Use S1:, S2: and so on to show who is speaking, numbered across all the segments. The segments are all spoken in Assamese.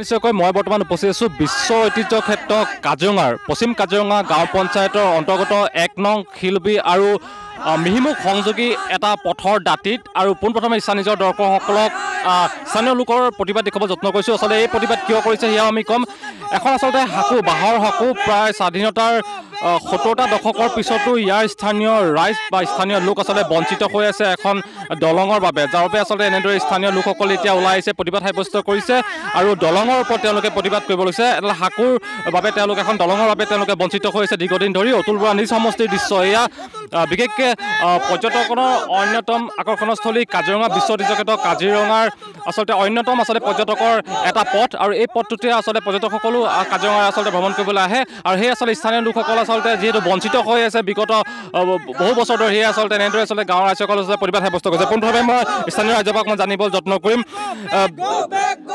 S1: নিশ্চয়কৈ মই বৰ্তমান উপস্থিত আছোঁ বিশ্ব ঐতিহ্য ক্ষেত্ৰ কাজিৰঙাৰ পশ্চিম কাজিৰঙা গাঁও পঞ্চায়তৰ অন্তৰ্গত এক নং শিলবী আৰু মিহিমুখ সংযোগী এটা পথৰ দাঁতিত আৰু পোনপ্ৰথমে স্থানীয় দৰ্শকসকলক স্থানীয় লোকৰ প্ৰতিবাদ দেখুৱাব যত্ন কৰিছোঁ আচলতে এই প্ৰতিবাদ কিয় কৰিছে সেয়াও আমি ক'ম এখন আচলতে হাকো বাঁহৰ হাকো প্ৰায় স্বাধীনতাৰ সত্তৰটা দশকৰ পিছতো ইয়াৰ স্থানীয় ৰাইজ বা স্থানীয় লোক আচলতে বঞ্চিত হৈ আছে এখন দলঙৰ বাবে যাৰ বাবে আচলতে এনেদৰে স্থানীয় লোকসকল এতিয়া ওলাই আহিছে প্ৰতিবাদ সাব্যস্ত কৰিছে আৰু দলঙৰ ওপৰত তেওঁলোকে প্ৰতিবাদ কৰিব লৈছে এডাল শাকুৰ বাবে তেওঁলোকে এখন দলঙৰ বাবে তেওঁলোকে বঞ্চিত হৈ আছে দীৰ্ঘদিন ধৰি অতুল বৰা নিজ সমষ্টিৰ দৃশ্য এয়া বিশেষকৈ পৰ্যটকৰ অন্যতম আকৰ্ষণস্থলী কাজিৰঙা বিশ্ব ঐতিহ্যগত কাজিৰঙাৰ আচলতে অন্যতম আচলতে পৰ্যটকৰ এটা পথ আৰু এই পথটোতে আচলতে পৰ্যটকসকলো কাজিৰঙা আচলতে ভ্ৰমণ কৰিবলৈ আহে আৰু সেই আচলতে স্থানীয় লোকসকল আচলতে যিহেতু বঞ্চিত হৈ আছে বিগত বহু বছৰ ধৰি সেয়ে আচলতে এনেদৰে আচলতে গাঁৱৰ ৰাইজসকল আচলতে পৰিৱেশ সাব্যস্ত কৰিছে পোনভাৱে মই স্থানীয় ৰাইজৰ পৰা মই জানিবলৈ যত্ন কৰিম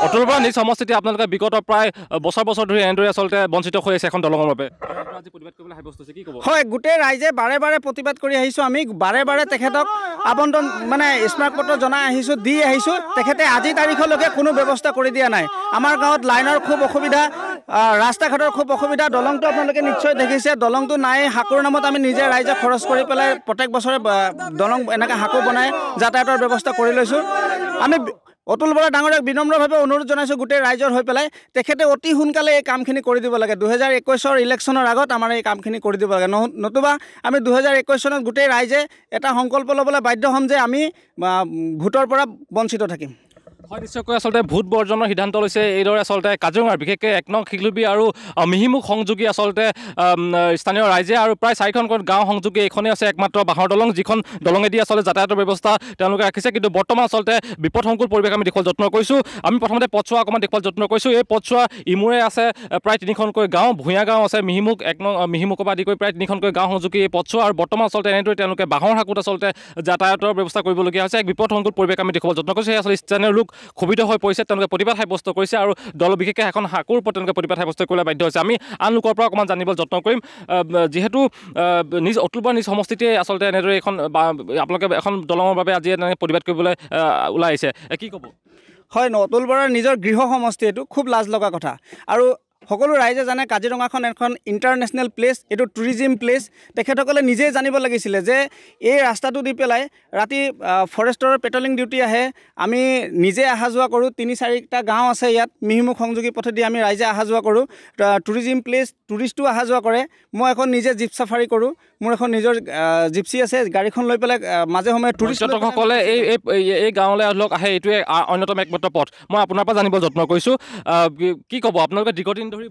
S1: অতুলপুৰা নিজ সমষ্টিতে আপোনালোকে বিগত প্ৰায় বছৰ বছৰ ধৰি এনেদৰে আচলতে বঞ্চিত হৈ আছে এখন দলঙৰ বাবে
S2: হয় গোটেই ৰাইজে বাৰে বাৰে প্ৰতিবাদ কৰি আহিছোঁ আমি বাৰে বাৰে তেখেতক আবণ্টন মানে স্মাৰক পত্ৰ জনাই আহিছোঁ দি আহিছোঁ তেখেতে আজি তাৰিখলৈকে কোনো ব্যৱস্থা কৰি দিয়া নাই আমাৰ গাঁৱত লাইনৰ খুব অসুবিধা ৰাস্তা ঘাটৰ খুব অসুবিধা দলংটো আপোনালোকে নিশ্চয় দেখিছে দলংটো নাই হাকুৰ নামত আমি নিজে ৰাইজে খৰচ কৰি পেলাই প্ৰত্যেক বছৰে দলং এনেকৈ হাকু বনাই যাতায়াতৰ ব্যৱস্থা কৰি লৈছোঁ আমি অতুল বৰা ডাঙৰীয়াক বিনম্ৰভাৱে অনুৰোধ জনাইছোঁ গোটেই ৰাইজৰ হৈ পেলাই তেখেতে অতি সোনকালে এই কামখিনি কৰি দিব লাগে দুহেজাৰ একৈছৰ ইলেকশ্যনৰ আগত আমাৰ এই কামখিনি কৰি দিব লাগে নতুবা আমি দুহেজাৰ একৈছ চনত গোটেই ৰাইজে এটা সংকল্প ল'বলৈ বাধ্য হ'ম যে আমি ভোটৰ পৰা বঞ্চিত থাকিম
S1: হয় নিশ্চয়কৈ আচলতে ভূত বৰ্জনৰ সিদ্ধান্ত লৈছে এইদৰে আচলতে কাজিৰঙাৰ বিশেষকৈ একনং শিলুবী আৰু মিহিমুখ সংযোগী আচলতে স্থানীয় ৰাইজে আৰু প্ৰায় চাৰিখন গাঁও সংযোগী এইখনেই আছে একমাত্ৰ বাঁহৰ দলং যিখন দলঙেদি আচলতে যাতায়াতৰ ব্যৱস্থা তেওঁলোকে ৰাখিছে কিন্তু বৰ্তমান আচলতে বিপদসংকুল পৰিৱেশ আমি দেখুৱাল যত্ন কৰিছোঁ আমি প্ৰথমতে পথচোৱা অকণমান দেখুৱাল যত্ন কৰিছোঁ এই পথচোৱা ইমূৰে আছে প্ৰায় তিনিখনকৈ গাঁও ভূঞা গাঁও আছে মিহিমুখ একনং মিহিমুখৰ পৰা আদি কৰি প্ৰায় তিনিখনকৈ গাঁও সংযোগী এই পথচোৱা আৰু বৰ্তমান আচলতে এনেদৰে তেওঁলোকে বাঁহৰ হাকুত আচলতে যাতায়াতৰ ব্যৱস্থা কৰিবলগীয়া হৈছে এক বিপদসংকুল পৰিৱেশ আমি দেখুৱাল যত্ন কৰিছোঁ এই আচলতে স্থানীয় লোক ক্ষোভিত হৈ পৰিছে তেওঁলোকে প্ৰতিবাদ সাব্যস্ত কৰিছে আৰু দল বিশেষকৈ এখন হাকুৰ ওপৰত তেওঁলোকে প্ৰতিবাদ সাব্যস্ত কৰিবলৈ বাধ্য হৈছে আমি আন লোকৰ পৰা অকণমান জানিবলৈ যত্ন কৰিম যিহেতু নিজ অতুল বৰা নিজ সমষ্টিতে আচলতে এনেদৰে এখন আপোনালোকে এখন দলঙৰ বাবে আজি এনেকৈ প্ৰতিবাদ কৰিবলৈ ওলাই আহিছে কি ক'ব
S2: হয় ন অতুল বৰাৰ নিজৰ গৃহ সমষ্টি এইটো খুব লাজ লগা কথা আৰু সকলো ৰাইজে জানে কাজিৰঙাখন এখন ইণ্টাৰনেশ্যনেল প্লেচ এইটো টুৰিজিম প্লেচ তেখেতসকলে নিজেই জানিব লাগিছিলে যে এই ৰাস্তাটো দি পেলাই ৰাতি ফৰেষ্টৰ পেট্ৰলিং ডিউটি আহে আমি নিজে অহা যোৱা কৰোঁ তিনি চাৰিটা গাঁও আছে ইয়াত মিহিমুখ সংযোগী পথেদি আমি ৰাইজে অহা যোৱা কৰোঁ টুৰিজিম প্লেচ টুৰিষ্টো অহা যোৱা কৰে মই এখন নিজে জীপ চাফাৰী কৰোঁ মোৰ এখন নিজৰ জিপচি আছে গাড়ীখন লৈ পেলাই মাজে সময়ে টুৰিষ্টসকলে এই
S1: এই গাঁৱলৈ ধৰক আহে এইটোৱে অন্যতম একমাত্ৰ পথ মই আপোনাৰ পৰা জানিব যত্ন কৰিছোঁ কি ক'ব আপোনালোকে দীঘদিন হয়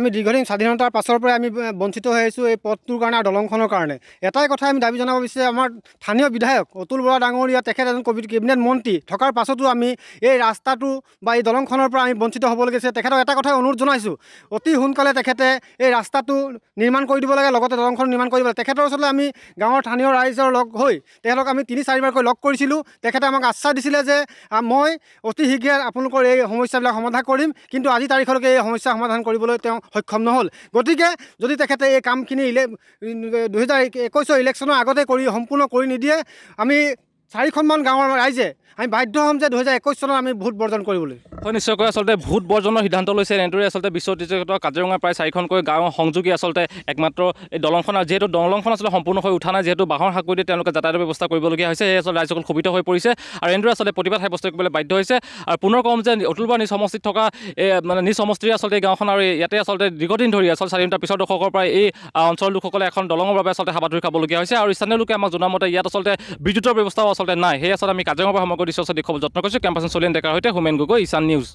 S3: আমি দীৰ্ঘদিন স্বাধীনতাৰ পাছৰ পৰাই আমি বঞ্চিত হৈ আহিছোঁ এই পথটোৰ কাৰণে আৰু দলংখনৰ কাৰণে এটাই কথা আমি দাবী জনাব বিচাৰিছোঁ আমাৰ স্থানীয় বিধায়ক অতুল বৰা ডাঙৰীয়া তেখেত এজন কবি কেবিনেট মন্ত্ৰী থকাৰ পাছতো আমি এই ৰাস্তাটো বা এই দলংখনৰ পৰা আমি বঞ্চিত হ'ব লাগিছে তেখেতক এটা কথাই অনুৰোধ জনাইছোঁ অতি সোনকালে তেখেতে এই ৰাস্তাটো নিৰ্মাণ কৰি দিব লাগে লগতে দলংখন নিৰ্মাণ কৰিব লাগে তেখেতৰ ওচৰলৈ আমি গাঁৱৰ স্থানীয় ৰাইজৰ লগ হৈ তেখেতক আমি তিনি চাৰিবাৰকৈ লগ কৰিছিলোঁ তেখেতে আমাক আশ্বাস দিছিলে যে মই অতি শীঘ্ৰে আপোনালোকৰ এই সমস্যাবিলাক সমাধান কৰিম কিন্তু আজি তাৰিখলৈকে তেওঁলোকে এই সমস্যা সমাধান কৰিবলৈ তেওঁ সক্ষম নহ'ল গতিকে যদি তেখেতে এই কামখিনি ইলে দুহেজাৰ একৈছৰ ইলেকশ্যনৰ আগতে কৰি সম্পূৰ্ণ কৰি নিদিয়ে আমি চাৰিখনমান গাঁৱৰ ৰাইজে আমি বাধ্য হ'ম যে দুহেজাৰ একৈছ চনত আমি ভোট বৰ্জন কৰিবলৈ
S1: হয় নিশ্চয়কৈ আচলতে ভোট বৰ্জনৰ সিদ্ধান্ত লৈছে এনেদৰে আচলতে বিশ্ব ঐতিহ্যগত কাজিৰঙা প্ৰায় চাৰিখনকৈ গাঁও সংযোগী আচলতে একমাত্ৰ এই দলংখন আৰু যিহেতু দলংখন আচলতে সম্পূৰ্ণ হৈ উঠা নাই যিহেতু বাঁহৰ সাঁকুৰি দিয়ে তেওঁলোকে যাতায়তৰ ব্যৱস্থা কৰিবলগীয়া হৈছে সেয়ে আচলতে ৰাইজসকল সুবিধা হৈ পৰিছে আৰু এনেদৰে আচলতে প্ৰতিবাদ সাব্যস্ত কৰিবলৈ বাধ্য হৈছে আৰু পুনৰ ক'ম যে অতুল বৰা নিজ সমষ্টিত থকা এই মানে নিজ সমষ্টিৰে আচলতে এই গাঁওখন আৰু ইয়াতে আচলতে দীৰ্ঘদিন ধৰি আচলতে স্বাধীনতাৰ পিছৰ দশকৰ পৰা এই অঞ্চলৰ লোকসকলে এখন দলঙৰ বাবে আচলতে হাবাথুৰি খাবলগীয়া হৈছে আৰু স্থানীয় লোকে আমাক জনামতে ইয়াত আচলতে বিদ্যুতৰ ব্যৱস্থাও আচলতে নাই সেই আচলতে আমি কাজিৰঙাৰ পৰা সমগ্ৰ দৃশ্য দেখুৱাব যত্ন কৰিছোঁ কেম্পাছ চলিন ডেকাৰ সৈতে হোমেন গগৈ ইছান নিউজ